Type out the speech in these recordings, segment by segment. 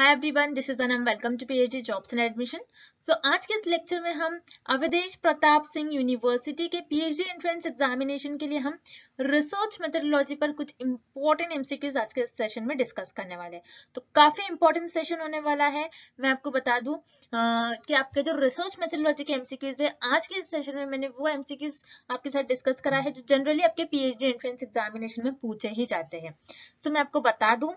Hi everyone this is Anam welcome to PhD jobs and admission so आज के इस lecture में हम अवधेश प्रताप सिंह यूनिवर्सिटी के पीएचडी एंट्रेंस एग्जामिनेशन के लिए हम रिसर्च मेथडोलॉजी पर कुछ इंपॉर्टेंट एमसीक्यूज आज के सेशन में डिस्कस करने वाले हैं तो काफी इंपॉर्टेंट सेशन होने वाला है मैं आपको बता दूं कि आपके जो रिसर्च मेथडोलॉजी के एमसीक्यूज है आज के सेशन में मैंने वो एमसीक्यूज आपके साथ डिस्कस करा है जो जनरली आपके पीएचडी एंट्रेंस एग्जामिनेशन में पूछे ही जाते हैं सो so, मैं आपको बता दूं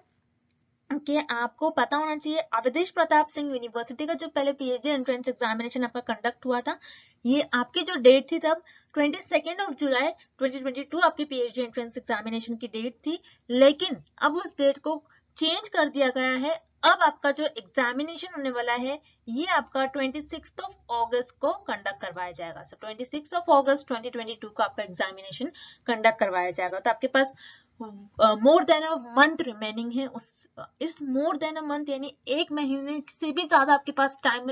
कि आपको पता होना चाहिए अवधेश प्रताप सिंह यूनिवर्सिटी का जो पहले पीएचडी एंट्रेंस एग्जामिनेशन आपका कंडक्ट हुआ था ये आपकी जो डेट थी तब 22 ऑफ जुलाई 2022 आपकी पीएचडी एंट्रेंस एग्जामिनेशन की डेट थी लेकिन अब उस डेट को चेंज कर दिया गया है अब आपका जो एग्जामिनेशन होने वाला है ये आपका ट्वेंटी ऑफ ऑगस्ट को कंडक्ट करवाया जाएगा so twenty of August twenty को आपका एग्जामिनेशन कंडक्ट करवाया जाएगा तो आपके पास more than a month remaining है उस इस मोर देन अ मंथ यानी एक महीने से भी ज्यादा आपके पास टाइम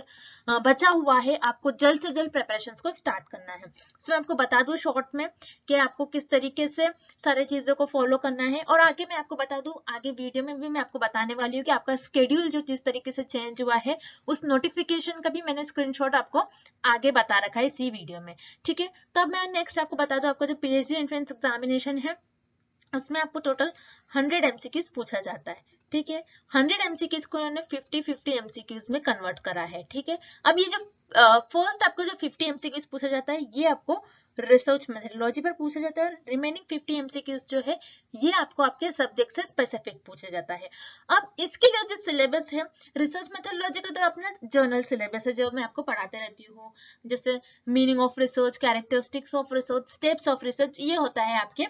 बचा हुआ है आपको जल्द से जल्द प्रेपरेशन को स्टार्ट करना है सो मैं आपको बता दू शॉर्ट में कि आपको किस तरीके से सारी चीजों को फॉलो करना है और आगे मैं आपको बता दू आगे वीडियो में भी मैं आपको बताने वाली हूँ कि आपका स्केड्यूल जो जिस तरीके से चेंज हुआ है उस नोटिफिकेशन का भी मैंने स्क्रीन आपको आगे बता रखा है इसी वीडियो में ठीक है तब मैं नेक्स्ट आपको बता दू आपका जो पीएचडी एंट्रेंस एग्जामिनेशन है उसमें आपको टोटल हंड्रेड एमसीक्यूज पूछा जाता है ठीक है हंड्रेड एमसीक्यूज को उन्होंने फिफ्टी फिफ्टी एमसीक्यूज में कन्वर्ट करा है ठीक है अब ये जो फर्स्ट आपको जो फिफ्टी एमसीक्यूज पूछा जाता है ये आपको रिसर्च मेथोडोलॉजी पर पूछा जाता है रिमेनिंग फिफ्टी एमसीक्यूज जो है ये आपको आपके सब्जेक्ट से स्पेसिफिक पूछा जाता है अब इसके लिए जो सिलेबस है रिसर्च मेथोडोलॉजी का तो अपना जर्नल सिलेबस है जो मैं आपको पढ़ाते रहती हूँ जैसे meaning of research characteristics of research steps of research ये होता है आपके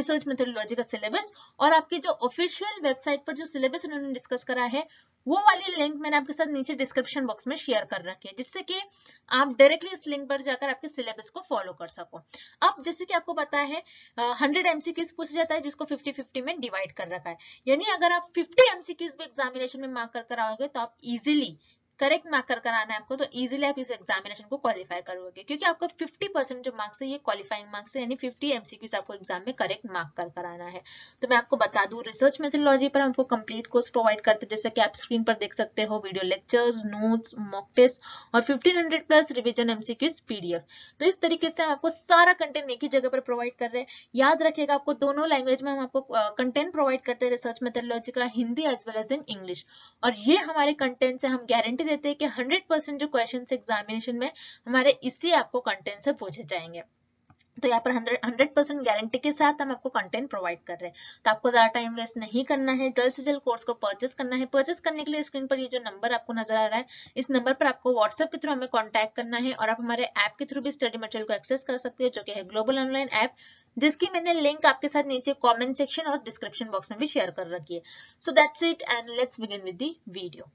रिसर्च मेथोडोलॉजी का सिलेबस और आपके जो ऑफिशियल वेबसाइट पर जो सिलेबस उन्होंने डिस्कस करा है वो वाली लिंक मैंने आपके साथ नीचे डिस्क्रिप्शन बॉक्स में शेयर कर रखी है जिससे कि आप डायरेक्टली इस लिंक पर जाकर आपके सिलेबस को फॉलो कर सकते अपॉन अब जैसे कि आपको पता है हंड्रेड एमसीक्यूज पूछा जाता है जिसको फिफ्टी फिफ्टी में डिवाइड कर रखा है यानी अगर आप फिफ्टी एमसीक्यूज भी एग्जामिनेशन में मार्क कर कर आओगे तो आप इजिली करेक्ट मार्क कर कराना है आपको तो इजीली आप इस एग्जामिनेशन को क्वालिफाई करोगे क्योंकि आपको 50 परसेंट जो मार्क्स है ये क्वालिफाइंग मार्क्स है यानी 50 एमसीक्यूज आपको एग्जाम में करेक्ट मार्क कर कराना है तो मैं आपको बता दू रिसर्च मेथोलॉजी पर हमको कंप्लीट कोर्स प्रोवाइड करते हैं जैसे कि आप स्क्रीन पर देख सकते हो video lectures notes mock test और fifteen plus revision MCQs PDF तो इस तरीके से हम आपको सारा कंटेंट एक ही जगह पर प्रोवाइड कर रहे हैं याद रखिएगा आपको दोनों लैंग्वेज में हम आपको कंटेंट प्रोवाइड करते हैं रिसर्च मेथोलॉजी का Hindi as well as in English और ये हमारे कंटेंट से हम गारंटी देते हैं कि 100 परसेंट जो क्वेश्चन एग्जामिनेशन में हमारे इसी आपको कंटेंट से पूछे जाएंगे तो यहाँ पर हंड्रेड परसेंट गारंटी के साथ हम आपको कंटेंट प्रोवाइड कर रहे हैं तो आपको ज्यादा टाइम वेस्ट नहीं करना है जल्द से जल्द कोर्स को परचेस करना है परचेस करने के लिए स्क्रीन पर ये जो नंबर आपको नजर आ रहा है इस नंबर पर आपको व्हाट्सएप के थ्रू हमें कॉन्टैक्ट करना है और आप हमारे ऐप के थ्रू भी स्टडी मटेरियल को एक्सेस कर सकते हो जो कि है ग्लोबल ऑनलाइन ऐप जिसकी मैंने लिंक आपके साथ नीचे कॉमेंट सेक्शन और डिस्क्रिप्शन बॉक्स में भी शेयर कर रखी है so that's it and let's begin with the video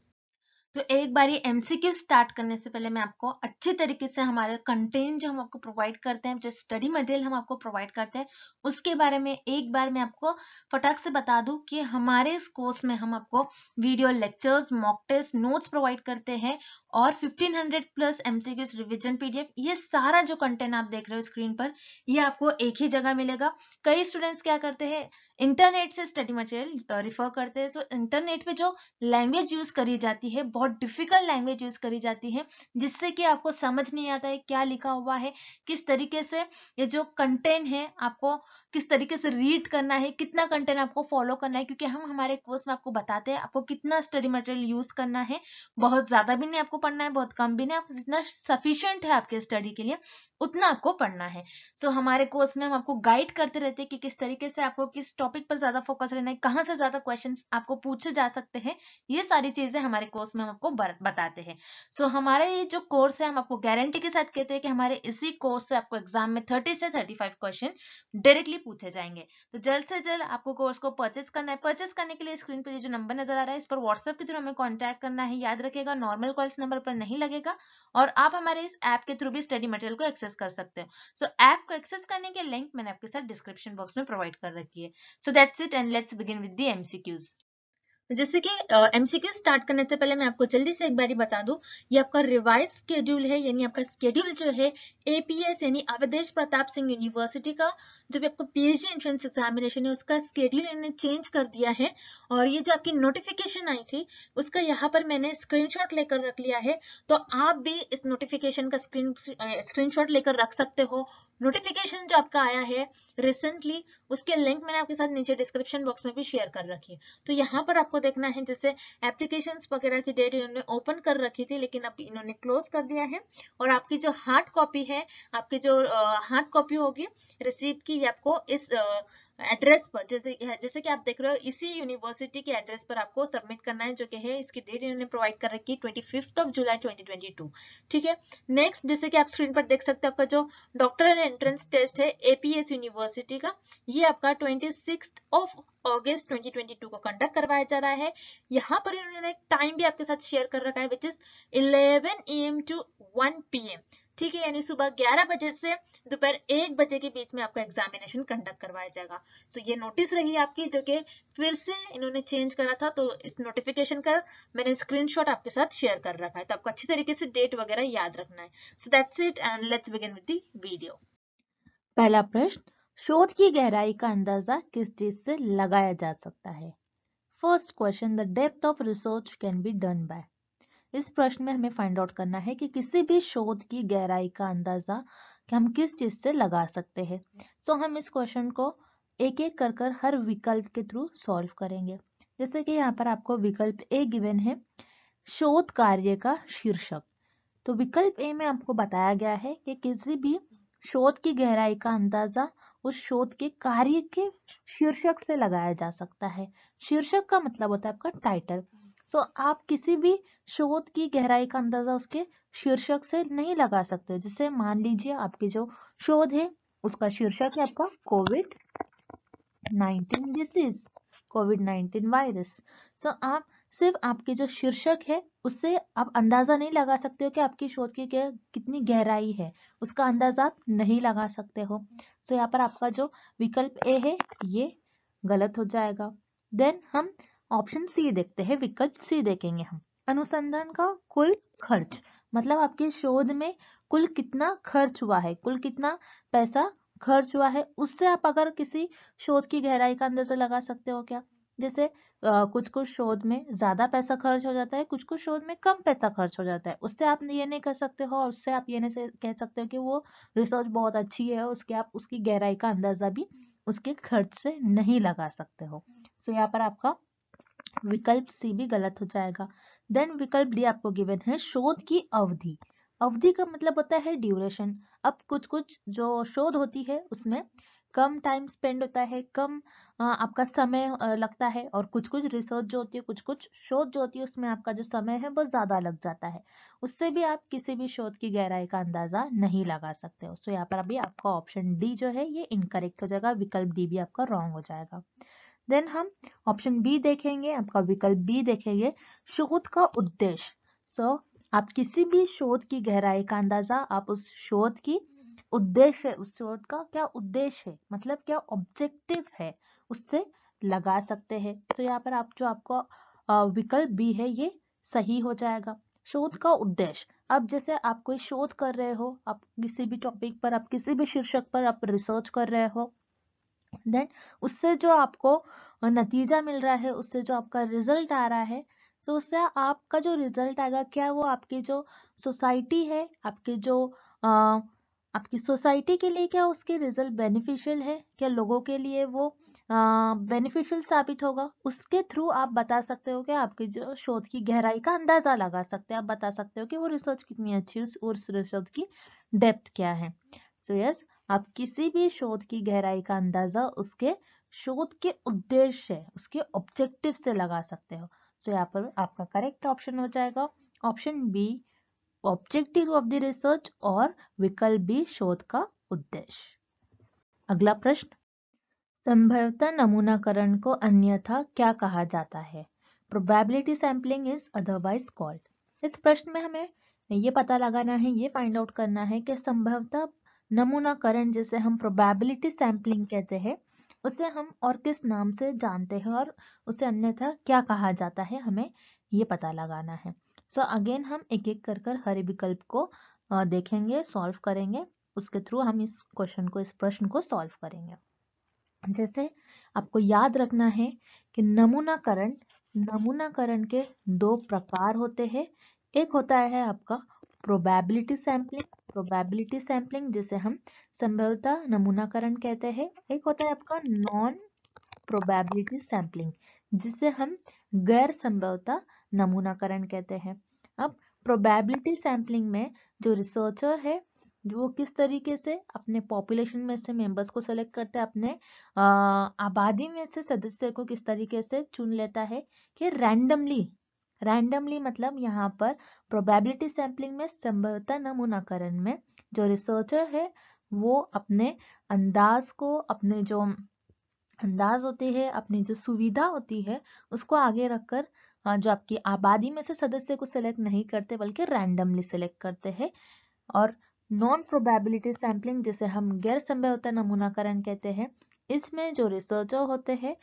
तो एक बार ये एमसीक्यू स्टार्ट करने से पहले मैं आपको अच्छे तरीके से हमारे कंटेंट जो हम आपको प्रोवाइड करते हैं जो स्टडी मटेरियल हम आपको प्रोवाइड करते हैं उसके बारे में एक बार मैं आपको फटाक से बता दूं कि हमारे इस कोर्स में हम आपको video lectures mock test notes provide करते हैं और 1500 प्लस एमसीक्यूज रिविजन पीडीएफ ये सारा जो कंटेंट आप देख रहे हो स्क्रीन पर ये आपको एक ही जगह मिलेगा कई स्टूडेंट्स क्या करते हैं इंटरनेट से स्टडी मटेरियल रिफर करते हैं सो इंटरनेट पे जो लैंग्वेज यूज करी जाती है बहुत बहुत डिफिकल्ट लैंग्वेज यूज करी जाती है जिससे कि आपको समझ नहीं आता है क्या लिखा हुआ है किस तरीके से ये जो कंटेंट है आपको किस तरीके से रीड करना है कितना कंटेंट आपको फॉलो करना है क्योंकि हम हमारे कोर्स में आपको बताते हैं आपको कितना स्टडी मटेरियल यूज करना है बहुत ज्यादा भी नहीं आपको पढ़ना है बहुत कम भी नहीं आप जितना सफिशियंट है आपके स्टडी के लिए उतना आपको पढ़ना है सो so, हमारे कोर्स में हम आपको गाइड करते रहते हैं कि किस तरीके से आपको किस टॉपिक पर ज्यादा फोकस रहना है कहाँ से ज्यादा क्वेश्चन आपको पूछे जा सकते हैं ये सारी चीजें हमारे कोर्स में हम को बताते हैं सो so, हमारा ये जो कोर्स है हम आपको गारंटी के साथ कहते हैं कि हमारे इसी कोर्स से आपको एग्जाम में 30 से 35 क्वेश्चन डायरेक्टली पूछे जाएंगे तो जल्द से जल्द आपको कोर्स को परचेस करना है परचेस करने के लिए स्क्रीन पर जो नंबर नजर आ रहा है इस पर व्हाट्सएप के थ्रू हमें कॉन्टैक्ट करना है याद रखेगा नॉर्मल कॉल्स नंबर पर नहीं लगेगा और आप हमारे इस ऐप के थ्रू भी स्टडी मटेरियल को एक्सेस कर सकते हो सो ऐप को एक्सेस करने के लिंक मैंने आपके साथ डिस्क्रिप्शन बॉक्स में प्रोवाइड कर रखी है so that's it and let's begin with the MCQs जैसे कि एमसीक्यू स्टार्ट करने से पहले मैं आपको जल्दी से एक बार बता दूं ये आपका रिवाइज स्केड्यूल है यानी आपका स्केड्यूल जो है एपीएस यानी अवधेश प्रताप सिंह यूनिवर्सिटी का जो भी आपको पीएचडी एंट्रेंस एग्जामिनेशन है उसका स्केड्यूल इन्होंने चेंज कर दिया है और ये जो आपकी नोटिफिकेशन आई थी उसका यहाँ पर मैंने स्क्रीन लेकर रख लिया है तो आप भी इस नोटिफिकेशन का स्क्रीन स्क्रीन लेकर रख सकते हो नोटिफिकेशन जो आपका आया है रिसेंटली उसके लिंक मैंने आपके साथ नीचे डिस्क्रिप्शन बॉक्स में भी शेयर कर रखी है तो यहाँ पर आपको देखना है जैसे एप्लीकेशन वगैरह की डेट इन्होंने ओपन कर रखी थी लेकिन अब इन्होंने क्लोज कर दिया है और आपकी जो हार्ड कॉपी है आपकी जो हार्ड कॉपी होगी रिसीप्ट की आपको इस एड्रेस पर जैसे जैसे कि आप देख रहे हो इसी यूनिवर्सिटी के एड्रेस पर आपको सबमिट करना है जो कि है इसकी डेट इन्होंने प्रोवाइड कर रखी twenty fifth of July twenty twenty two ठीक है नेक्स्ट जैसे कि आप स्क्रीन पर देख सकते हो आपका जो डॉक्टरल एंट्रेंस टेस्ट है एपीएस यूनिवर्सिटी का ये आपका ट्वेंटी ऑफ ऑगस्ट 2022 को कंडक्ट करवाया जा रहा है यहाँ पर इन्होंने टाइम भी आपके साथ शेयर कर रखा है which is 11 AM to 1 AM ठीक है यानी सुबह 11 बजे से दोपहर एक बजे के बीच में आपका एग्जामिनेशन कंडक्ट करवाया जाएगा सो so, ये नोटिस रही आपकी जो कि फिर से इन्होंने चेंज करा था तो इस नोटिफिकेशन का मैंने स्क्रीनशॉट आपके साथ शेयर कर रखा है तो आपको अच्छी तरीके से डेट वगैरह याद रखना है so that's it and let's begin with दीडियो वीडियो पहला प्रश्न शोध की गहराई का अंदाजा किस चीज से लगाया जा सकता है first question the depth of research can be done by इस प्रश्न में हमें फाइंड आउट करना है कि किसी भी शोध की गहराई का अंदाजा कि हम किस चीज से लगा सकते हैं सो so, हम इस क्वेश्चन को एक एक कर कर हर विकल्प के थ्रू सॉल्व करेंगे जैसे कि यहाँ पर आपको विकल्प ए गिवन है शोध कार्य का शीर्षक तो विकल्प ए में आपको बताया गया है कि किसी भी शोध की गहराई का अंदाजा उस शोध के कार्य के शीर्षक से लगाया जा सकता है शीर्षक का मतलब होता है आपका टाइटल सो so, आप किसी भी शोध की गहराई का अंदाजा उसके शीर्षक से नहीं लगा सकते जैसे मान लीजिए आपके जो शोध है उसका शीर्षक है आपका COVID nineteen disease COVID nineteen virus so आप सिर्फ आपके जो शीर्षक है उससे आप अंदाजा नहीं लगा सकते हो कि आपकी शोध की कितनी गहराई है उसका अंदाजा आप नहीं लगा सकते हो सो so, यहाँ पर आपका जो विकल्प ए है ये गलत हो जाएगा देन हम ऑप्शन सी देखते हैं विकल्प सी देखेंगे हम अनुसंधान का कुल खर्च मतलब आपके शोध में कुल कितना खर्च हुआ है कुल कितना पैसा खर्च हुआ है उससे आप अगर किसी शोध की गहराई का अंदाजा लगा सकते हो क्या जैसे आ, कुछ कुछ शोध में ज्यादा पैसा खर्च हो जाता है कुछ कुछ शोध में कम पैसा खर्च हो जाता है उससे आप ये नहीं कह सकते हो उससे आप ये नहीं कह सकते हो कि वो रिसर्च बहुत अच्छी है उसके आप उसकी गहराई का अंदाजा भी उसके खर्च से नहीं लगा सकते हो तो यहाँ पर आपका विकल्प सी भी गलत हो जाएगा देन विकल्प डी आपको गिवन है शोध की अवधि अवधि का मतलब होता है ड्यूरेशन अब कुछ कुछ जो शोध होती है उसमें कम टाइम स्पेंड होता है कम आपका समय लगता है और कुछ कुछ रिसर्च जो होती है कुछ कुछ शोध जो होती है उसमें आपका जो समय है वो ज़्यादा लग जाता है उससे भी आप किसी भी शोध की गहराई का अंदाज़ा नहीं लगा सकते हो सो यहाँ पर अभी आपका ऑप्शन डी जो है ये इनकरेक्ट हो जाएगा विकल्प डी भी आपका रॉन्ग हो जाएगा देन हम ऑप्शन बी देखेंगे आपका विकल्प बी देखेंगे शोध का उद्देश्य सो so, आप किसी भी शोध की गहराई का अंदाजा आप उस शोध की उद्देश्य उस शोध का क्या उद्देश्य है मतलब क्या ऑब्जेक्टिव है उससे लगा सकते हैं तो so, यहाँ पर आप जो आपको विकल्प बी है ये सही हो जाएगा शोध का उद्देश्य अब जैसे आप कोई शोध कर रहे हो आप किसी भी टॉपिक पर आप किसी भी शीर्षक पर आप रिसर्च कर रहे हो देन उससे जो आपको नतीजा मिल रहा है उससे जो आपका रिजल्ट आ रहा है तो उससे आपका जो रिजल्ट आएगा क्या वो आपकी जो सोसाइटी है आपके जो आ, आपकी सोसाइटी के लिए क्या उसके रिजल्ट बेनिफिशियल है क्या लोगों के लिए वो बेनिफिशियल साबित होगा उसके थ्रू आप बता सकते हो कि आपके जो शोध की गहराई का अंदाजा लगा सकते हैं आप बता सकते हो कि वो रिसर्च कितनी अच्छी है उस रिसर्च की डेप्थ क्या है सो so, यस yes, आप किसी भी शोध की गहराई का अंदाजा उसके शोध के उद्देश्य उसके ऑब्जेक्टिव से लगा सकते हो सो so, यहाँ पर आपका करेक्ट ऑप्शन हो जाएगा option B objective of the research और विकल्प बी शोध का उद्देश्य अगला प्रश्न संभवतः नमूनाकरण को अन्यथा क्या कहा जाता है probability sampling is otherwise called इस प्रश्न में हमें ये पता लगाना है ये फाइंड आउट करना है कि संभवतः नमूनाकरण जिसे हम प्रोबेबिलिटी सैम्पलिंग कहते हैं उसे हम और किस नाम से जानते हैं और उसे अन्यथा क्या कहा जाता है हमें ये पता लगाना है सो so अगेन हम एक एक कर कर हर विकल्प को देखेंगे सॉल्व करेंगे उसके थ्रू हम इस क्वेश्चन को इस प्रश्न को सॉल्व करेंगे जैसे आपको याद रखना है कि नमूनाकरण नमूनाकरण के दो प्रकार होते हैं एक होता है आपका प्रोबेबिलिटी सैम्पलिंग प्रोबेबिलिटी सैम्पलिंग जिसे हम संभवता नमूनाकरण कहते हैं एक होता है आपका नॉन प्रोबेबिलिटी सैम्पलिंग जिसे हम गैर संभवता नमूनाकरण कहते हैं अब प्रोबेबिलिटी सैम्पलिंग में जो रिसर्चर है वो किस तरीके से अपने पॉपुलेशन में से मेंबर्स को सेलेक्ट करते हैं अपने आबादी में से सदस्य को किस तरीके से चुन लेता है कि रैंडमली रैंडमली मतलब यहाँ पर प्रोबेबिलिटी सैम्पलिंग में संभवतः नमूनाकरण में जो रिसर्चर है वो अपने अंदाज को अपने जो अंदाज होते हैं अपनी जो सुविधा होती है उसको आगे रखकर जो आपकी आबादी में से सदस्य को सिलेक्ट नहीं करते बल्कि रैंडमली सिलेक्ट करते हैं और नॉन प्रोबेबिलिटी सैम्पलिंग जिसे हम गैर संभवता नमूनाकरण कहते हैं इसमें जो रिसर्चर होते हैं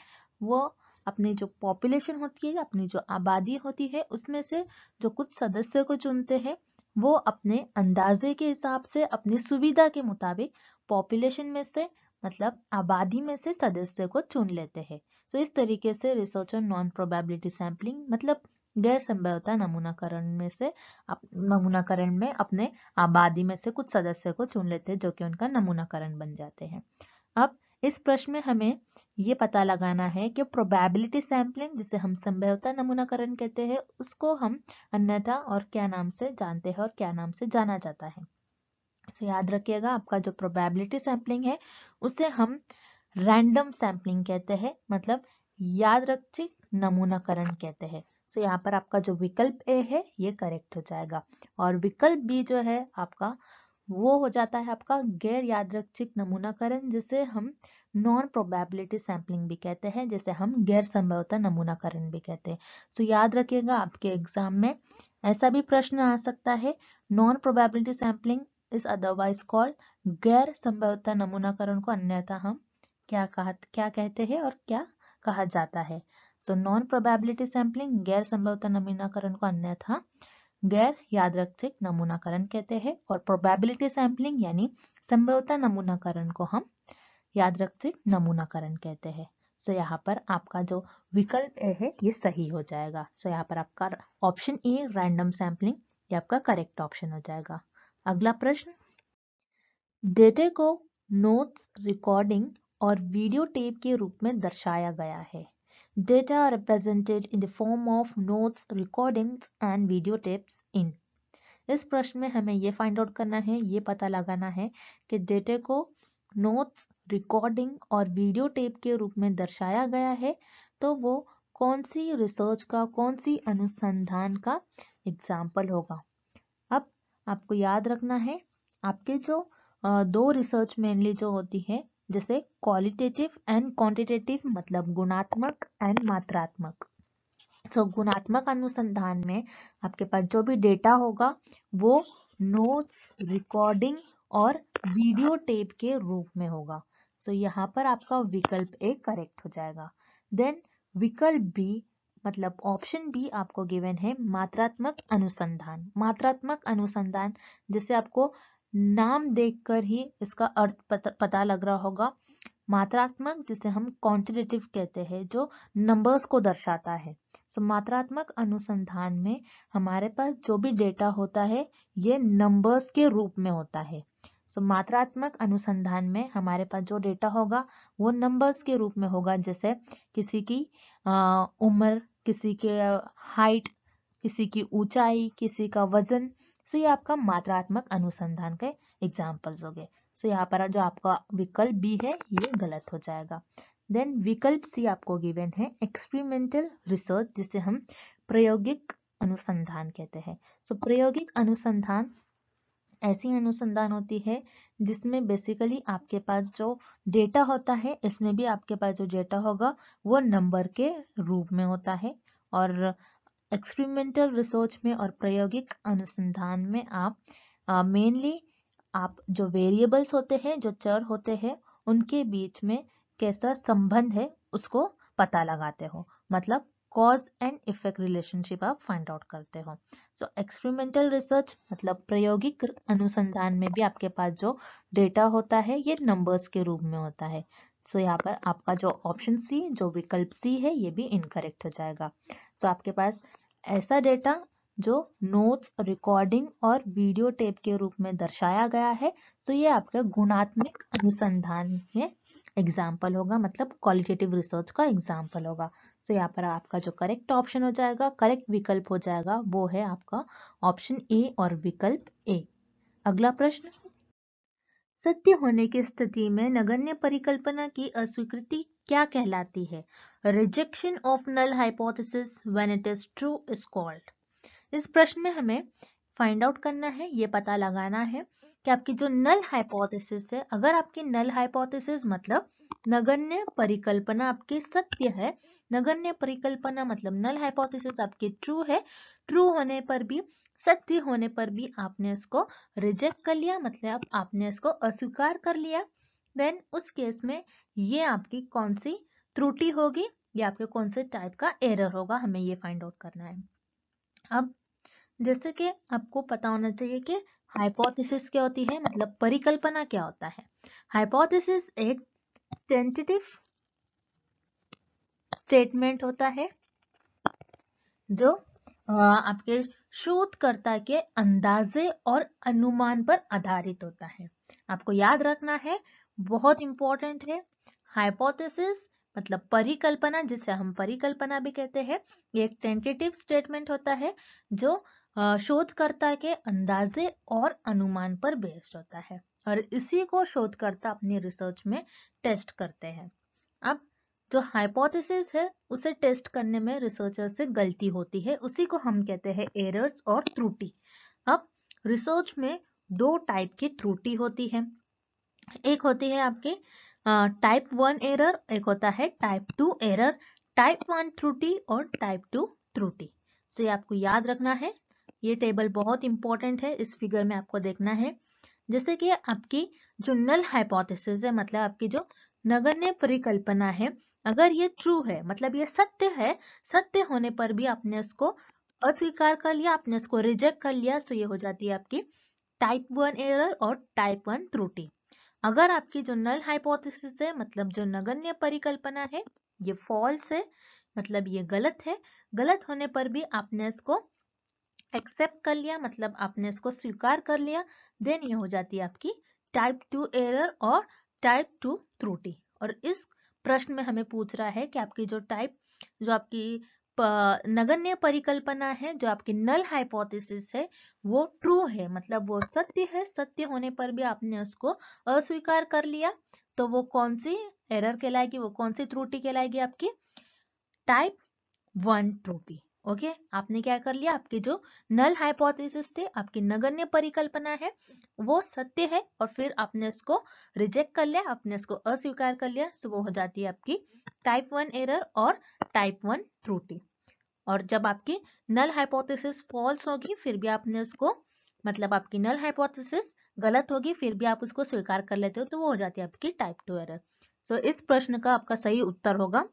वो अपनी जो पॉपुलेशन होती है अपनी जो आबादी होती है उसमें से जो कुछ सदस्य को चुनते हैं वो अपने अंदाजे के हिसाब से अपनी सुविधा के मुताबिक पॉपुलेशन में से मतलब आबादी में से सदस्य को चुन लेते हैं तो इस तरीके से रिसर्च और नॉन प्रोबेबिलिटी सैम्पलिंग मतलब गैर संभवता नमूनाकरण में से नमूनाकरण में अपने आबादी में से कुछ सदस्य को चुन लेते हैं जो कि उनका नमूनाकरण बन जाते हैं अब इस प्रश्न में हमें ये पता लगाना है कि प्रोबेबिलिटी सैम्पलिंग जिसे हम संभवता नमूनाकरण कहते हैं उसको हम अन्यथा और क्या नाम से जानते हैं और क्या नाम से जाना जाता है तो याद रखिएगा आपका जो प्रोबेबिलिटी सैम्पलिंग है उसे हम रैंडम सैम्पलिंग कहते हैं मतलब याद रखिए नमूनाकरण कहते हैं तो यहाँ पर आपका जो विकल्प ए है ये करेक्ट हो जाएगा और विकल्प बी जो है आपका वो हो जाता है आपका गैर यादृच्छिक नमूनाकरण जिसे हम नॉन प्रोबेबिलिटी सैम्पलिंग भी कहते हैं जिसे हम गैर संभवता नमूनाकरण भी कहते हैं सो याद रखिएगा आपके एग्जाम में ऐसा भी प्रश्न आ सकता है non probability sampling is otherwise called गैर संभवता नमूनाकरण को अन्यथा हम क्या कहा क्या कहते हैं और क्या कहा जाता है सो नॉन प्रोबेबिलिटी सैम्पलिंग गैर संभवता नमूनाकरण को अन्यथा गैर यादृच्छिक नमूनाकरण कहते हैं और प्रोबेबिलिटी सैम्पलिंग यानी संभवता नमूनाकरण को हम यादृच्छिक नमूनाकरण कहते हैं सो so, यहाँ पर आपका जो विकल्प ए है ये सही हो जाएगा सो so, यहाँ पर आपका ऑप्शन ए रैंडम सैम्पलिंग ये आपका करेक्ट ऑप्शन हो जाएगा अगला प्रश्न डेटे को नोट्स रिकॉर्डिंग और वीडियो टेप के रूप में दर्शाया गया है Data are represented in the form of notes, recordings and video tapes in. इस प्रश्न में हमें ये फाइंड आउट करना है ये पता लगाना है कि डेटे को नोट्स रिकॉर्डिंग और वीडियो टेप के रूप में दर्शाया गया है तो वो कौन सी रिसर्च का कौन सी अनुसंधान का एग्जाम्पल होगा अब आपको याद रखना है आपके जो दो रिसर्च मेनली जो होती है जैसे क्वालिटेटिव एंड क्वांटिटेटिव मतलब गुणात्मक एंड मात्रात्मक सो so, गुणात्मक अनुसंधान में आपके पास जो भी डेटा होगा वो नोट रिकॉर्डिंग और वीडियो टेप के रूप में होगा सो so, यहाँ पर आपका विकल्प ए करेक्ट हो जाएगा देन विकल्प बी मतलब ऑप्शन बी आपको गिवन है मात्रात्मक अनुसंधान मात्रात्मक अनुसंधान जैसे आपको नाम देखकर ही इसका अर्थ पता, पता लग रहा होगा मात्रात्मक जिसे हम क्वांटिटेटिव कहते हैं जो नंबर्स को दर्शाता है सो मात्रात्मक अनुसंधान में हमारे पास जो भी डेटा होता है ये नंबर्स के रूप में होता है सो मात्रात्मक अनुसंधान में हमारे पास जो डेटा होगा वो नंबर्स के रूप में होगा जैसे किसी की उम्र किसी के हाइट किसी की ऊंचाई किसी का वजन सो ये आपका मात्रात्मक अनुसंधान के एग्जाम्पल्स हो गए सो यहाँ पर जो आपका विकल्प बी है ये गलत हो जाएगा देन विकल्प सी आपको गिवेन है एक्सपेरिमेंटल रिसर्च जिसे हम प्रायोगिक अनुसंधान कहते हैं सो so, प्रायोगिक अनुसंधान ऐसी अनुसंधान होती है जिसमें बेसिकली आपके पास जो डेटा होता है इसमें भी आपके पास जो डेटा होगा वो नंबर के रूप में होता है और एक्सपेरिमेंटल रिसर्च में और प्रायोगिक अनुसंधान में आप मेनली आप जो वेरिएबल्स होते हैं जो चर होते हैं उनके बीच में कैसा संबंध है उसको पता लगाते हो मतलब कॉज एंड इफेक्ट रिलेशनशिप आप फाइंड आउट करते हो सो एक्सपेरिमेंटल रिसर्च मतलब प्रायोगिक अनुसंधान में भी आपके पास जो डेटा होता है ये नंबर्स के रूप में होता है सो so, यहाँ पर आपका जो ऑप्शन सी जो विकल्प सी है ये भी इनकरेक्ट हो जाएगा सो so, आपके पास ऐसा डेटा जो नोट्स रिकॉर्डिंग और वीडियो टेप के रूप में दर्शाया गया है तो ये आपका गुणात्मक अनुसंधान में एग्जाम्पल होगा मतलब क्वालिटेटिव रिसर्च का एग्जाम्पल होगा तो यहाँ पर आपका जो करेक्ट ऑप्शन हो जाएगा करेक्ट विकल्प हो जाएगा वो है आपका ऑप्शन ए और विकल्प ए अगला प्रश्न सत्य होने की स्थिति में नगण्य परिकल्पना की अस्वीकृति क्या कहलाती है rejection of null hypothesis when it is true is called इस प्रश्न में हमें फाइंड आउट करना है ये पता लगाना है कि आपकी जो नल हाइपोथेसिस है अगर आपकी नल हाइपोथेसिस मतलब नगण्य परिकल्पना आपकी सत्य है नगण्य परिकल्पना मतलब नल हाइपोथेसिस आपकी ट्रू है ट्रू होने पर भी सत्य होने पर भी आपने इसको रिजेक्ट कर लिया मतलब आपने इसको अस्वीकार कर लिया देन उस केस में ये आपकी कौन सी त्रुटि होगी या आपके कौन से टाइप का एरर होगा हमें ये फाइंड आउट करना है अब जैसे कि आपको पता होना चाहिए कि हाइपोथेसिस क्या होती है मतलब परिकल्पना क्या होता है हाइपोथेसिस एक टेंटेटिव स्टेटमेंट होता है जो आपके शोधकर्ता के अंदाजे और अनुमान पर आधारित होता है आपको याद रखना है बहुत इंपॉर्टेंट है हाइपोथेसिस मतलब परिकल्पना जिसे हम परिकल्पना भी कहते हैं ये एक टेंटेटिव स्टेटमेंट होता है जो शोधकर्ता के अंदाजे और अनुमान पर बेस्ड होता है और इसी को शोधकर्ता अपनी रिसर्च में टेस्ट करते हैं अब जो हाइपोथेसिस है उसे टेस्ट करने में रिसर्चर्स से गलती होती है उसी को हम कहते हैं एरर्स और त्रुटि अब रिसर्च में दो टाइप की त्रुटि होती है एक होती है आपके टाइप वन एरर एक होता है type two error type one त्रुटि और टाइप टू त्रुटि सो ये आपको याद रखना है ये टेबल बहुत इंपॉर्टेंट है इस फिगर में आपको देखना है जैसे कि आपकी जो नल हाइपोथेसिस है मतलब आपकी जो नगण्य परिकल्पना है अगर ये ट्रू है मतलब ये सत्य है सत्य होने पर भी आपने इसको अस्वीकार कर लिया आपने इसको रिजेक्ट कर लिया सो ये हो जाती है आपकी टाइप वन एरर और टाइप वन त्रुटि अगर आपकी जो नल हाइपोथेसिस है मतलब जो नगण्य परिकल्पना है ये फॉल्स है मतलब ये गलत है गलत होने पर भी आपने इसको एक्सेप्ट कर लिया मतलब आपने इसको स्वीकार कर लिया देन ये हो जाती है आपकी टाइप टू एरर और टाइप टू त्रुटि और इस प्रश्न में हमें पूछ रहा है कि आपकी जो टाइप जो आपकी नगण्य परिकल्पना है जो आपकी नल हाइपोथेसिस है वो ट्रू है मतलब वो सत्य है सत्य होने पर भी आपने उसको अस्वीकार कर लिया तो वो कौन सी एरर कहलाएगी वो कौन सी त्रुटि कहलाएगी आपकी टाइप वन त्रुटि ओके okay? आपने क्या कर लिया आपके जो नल हाइपोथेसिस थे आपकी नगण्य परिकल्पना है वो सत्य है और फिर आपने इसको रिजेक्ट कर लिया आपने इसको अस्वीकार कर लिया सो वो हो जाती है आपकी टाइप वन एरर और टाइप वन त्रुटि और जब आपकी नल हाइपोथेसिस फॉल्स होगी फिर भी आपने उसको मतलब आपकी नल हाइपोथेसिस गलत होगी फिर भी आप उसको स्वीकार कर लेते हो तो वो हो जाती है आपकी टाइप टू एरर सो इस प्रश्न का आपका सही उत्तर होगा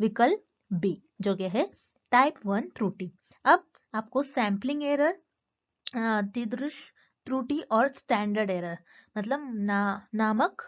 विकल्प बी जो कि है टाइप वन त्रुटि अब आपको सैम्पलिंग एरर तिदृश त्रुटि और स्टैंडर्ड एरर मतलब ना नामक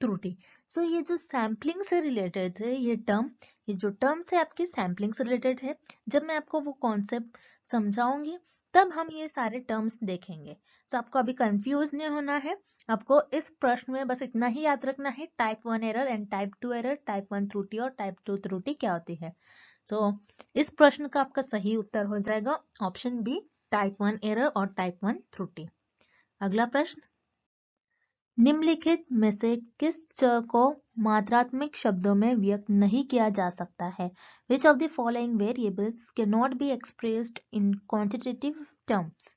त्रुटि सो so, ये जो सैम्पलिंग से रिलेटेड है ये टर्म ये जो टर्म्स है आपकी सैम्पलिंग से रिलेटेड है जब मैं आपको वो कॉन्सेप्ट समझाऊंगी तब हम ये सारे टर्म्स देखेंगे तो so, आपको अभी कंफ्यूज नहीं होना है आपको इस प्रश्न में बस इतना ही याद रखना है type one error and type two error type one त्रुटि और टाइप टू त्रुटि क्या होती है सो so, इस प्रश्न का आपका सही उत्तर हो जाएगा option B type one error और टाइप वन त्रुटि अगला प्रश्न निम्नलिखित में से किस च को मात्रात्मक शब्दों में व्यक्त नहीं किया जा सकता है which of the following variables के not be expressed in quantitative terms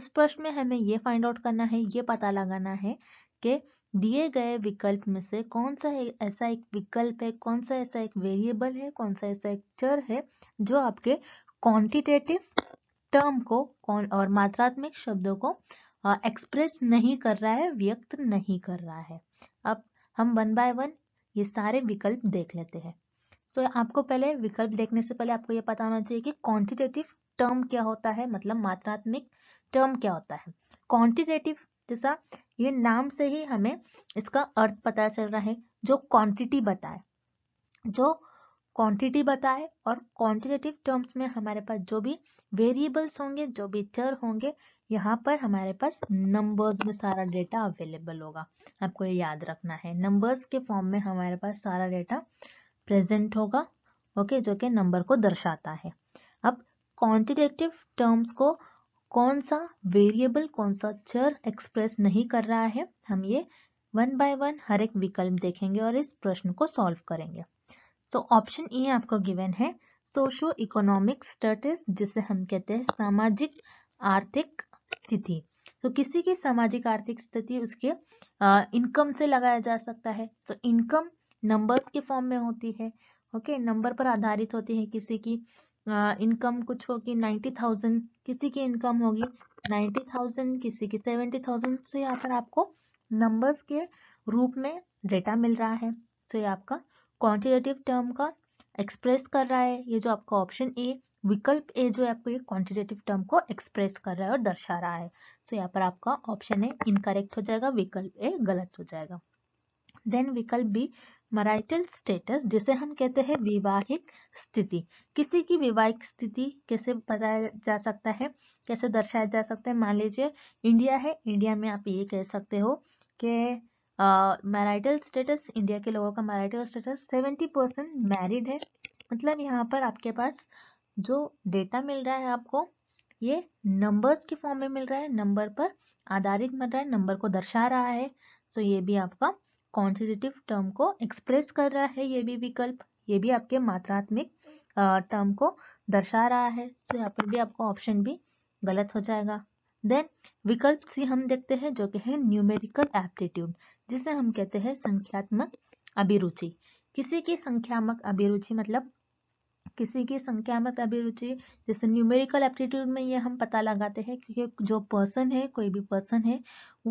इस प्रश्न में हमें ये फाइंड आउट करना है ये पता लगाना है कि दिए गए विकल्प में से कौन सा ऐसा एक विकल्प है कौन सा ऐसा एक वेरिएबल है कौन सा ऐसा एक चर है जो आपके क्वांटिटेटिव टर्म को और मात्रात्मक शब्दों को एक्सप्रेस नहीं कर रहा है व्यक्त नहीं कर रहा है अब हम वन बाय वन ये सारे विकल्प देख लेते हैं सो so, आपको पहले विकल्प देखने से पहले आपको ये पता होना चाहिए कि क्वांटिटेटिव टर्म क्या होता है मतलब मात्रात्मक टर्म क्या होता है क्वांटिटेटिव जैसा ये नाम से ही हमें इसका अर्थ पता चल रहा है जो क्वांटिटी बताए जो क्वांटिटी बताए और क्वांटिटेटिव टर्म्स में हमारे पास जो भी वेरिएबल्स होंगे जो भी चर होंगे यहाँ पर हमारे पास नंबर्स में सारा डेटा अवेलेबल होगा आपको ये याद रखना है नंबर्स के फॉर्म में हमारे पास सारा डेटा प्रेजेंट होगा ओके जो कि नंबर को दर्शाता है अब क्वांटिटेटिव टर्म्स को कौन सा वेरिएबल कौन सा चर एक्सप्रेस नहीं कर रहा है हम ये वन बाय वन हर एक विकल्प देखेंगे और इस प्रश्न को सॉल्व करेंगे सो ऑप्शन ए आपको गिवन है सोशो इकोनॉमिक स्टेटस जिसे हम कहते हैं सामाजिक आर्थिक स्थिति तो किसी की सामाजिक आर्थिक स्थिति उसके इनकम से लगाया जा सकता है सो इनकम नंबर्स के फॉर्म में होती है ओके okay, नंबर पर आधारित होती है किसी की इनकम कुछ कि नाइन्टी थाउजेंड किसी की इनकम होगी नाइन्टी थाउजेंड किसी की सेवेंटी थाउजेंड सो यहाँ पर आपको नंबर्स के रूप में डेटा मिल रहा है सो ये आपका क्वांटिटेटिव टर्म का एक्सप्रेस कर रहा है ये जो आपका ऑप्शन ए विकल्प ए जो है आपको ये क्वांटिटेटिव टर्म को एक्सप्रेस कर रहा है और दर्शा रहा है सो so, यहाँ पर आपका ऑप्शन ए इनकरेक्ट हो जाएगा विकल्प ए गलत हो जाएगा देन विकल्प बी मराइटल स्टेटस जिसे हम कहते हैं विवाहिक स्थिति किसी की विवाहिक स्थिति कैसे बताया जा सकता है कैसे दर्शाया जा सकता है मान लीजिए इंडिया है इंडिया में आप ये कह सकते हो कि मैराइटल स्टेटस इंडिया के लोगों का marital status seventy percent married है मतलब यहाँ पर आपके पास जो डेटा मिल रहा है आपको ये नंबर्स के फॉर्म में मिल रहा है नंबर पर आधारित मिल रहा है नंबर को दर्शा रहा है सो ये भी आपका क्वांटिटेटिव टर्म को एक्सप्रेस कर रहा है ये भी विकल्प ये भी आपके मात्रात्मक टर्म को दर्शा रहा है सो तो यहाँ पर भी आपको ऑप्शन भी गलत हो जाएगा देन विकल्प सी हम देखते हैं जो कि है न्यूमेरिकल एप्टीट्यूड जिसे हम कहते हैं संख्यात्मक अभिरुचि किसी की संख्यात्मक अभिरुचि मतलब किसी की संख्यात्मक अभिरुचि जैसे न्यूमेरिकल एप्टीट्यूड में ये हम पता लगाते हैं कि जो पर्सन है कोई भी पर्सन है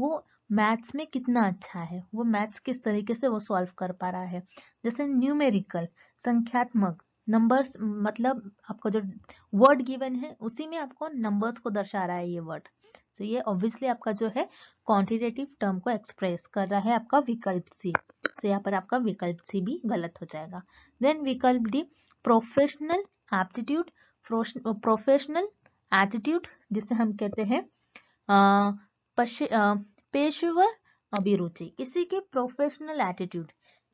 वो मैथ्स में कितना अच्छा है वो मैथ्स किस तरीके से वो सॉल्व कर पा रहा है जैसे न्यूमेरिकल संख्यात्मक नंबर्स मतलब आपको जो वर्ड गिवन है उसी में आपको नंबर्स को दर्शा रहा है ये वर्ड तो ये ऑब्वियसली आपका जो है क्वांटिटेटिव टर्म को एक्सप्रेस कर रहा है आपका विकल्प सी तो यहाँ पर आपका विकल्प सी भी गलत हो जाएगा देन विकल्प D professional aptitude professional attitude जिसे हम कहते हैं पेशेवर अभिरुचि किसी के प्रोफेशनल एटीट्यूड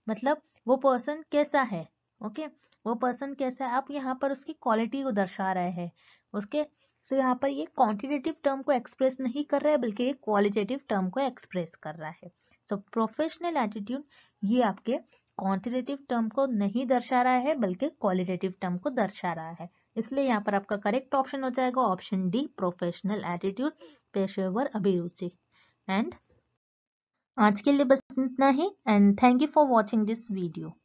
मतलब वो पर्सन कैसा है ओके वो पर्सन कैसा है आप यहाँ पर उसकी क्वालिटी को दर्शा रहे हैं उसके सो यहाँ पर ये क्वांटिटेटिव टर्म को एक्सप्रेस नहीं कर रहा है बल्कि ये क्वालिटेटिव टर्म को एक्सप्रेस कर रहा है सो प्रोफेशनल एटीट्यूड ये आपके क्वांटिटेटिव टर्म को नहीं दर्शा रहा है बल्कि क्वालिटेटिव टर्म को दर्शा रहा है इसलिए यहाँ पर आपका करेक्ट ऑप्शन हो जाएगा ऑप्शन डी प्रोफेशनल एटीट्यूड पेशेवर अभिरुचि एंड आज के लिए बस इतना ही and thank you for watching this video